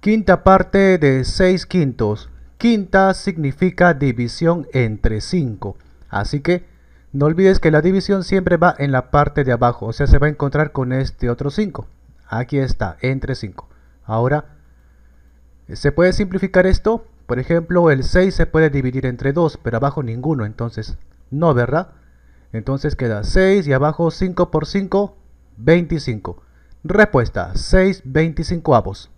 Quinta parte de 6 quintos. Quinta significa división entre 5. Así que no olvides que la división siempre va en la parte de abajo. O sea, se va a encontrar con este otro 5. Aquí está, entre 5. Ahora, ¿se puede simplificar esto? Por ejemplo, el 6 se puede dividir entre 2, pero abajo ninguno. Entonces, no, ¿verdad? Entonces queda 6 y abajo 5 por 5, 25. Respuesta, 6 25 avos.